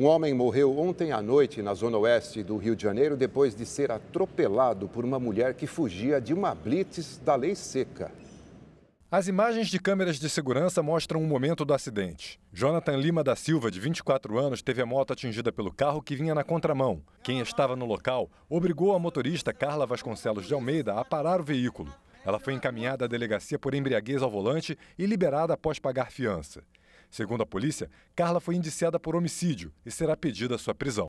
Um homem morreu ontem à noite na zona oeste do Rio de Janeiro depois de ser atropelado por uma mulher que fugia de uma blitz da lei seca. As imagens de câmeras de segurança mostram o um momento do acidente. Jonathan Lima da Silva, de 24 anos, teve a moto atingida pelo carro que vinha na contramão. Quem estava no local obrigou a motorista Carla Vasconcelos de Almeida a parar o veículo. Ela foi encaminhada à delegacia por embriaguez ao volante e liberada após pagar fiança. Segundo a polícia, Carla foi indiciada por homicídio e será pedida sua prisão.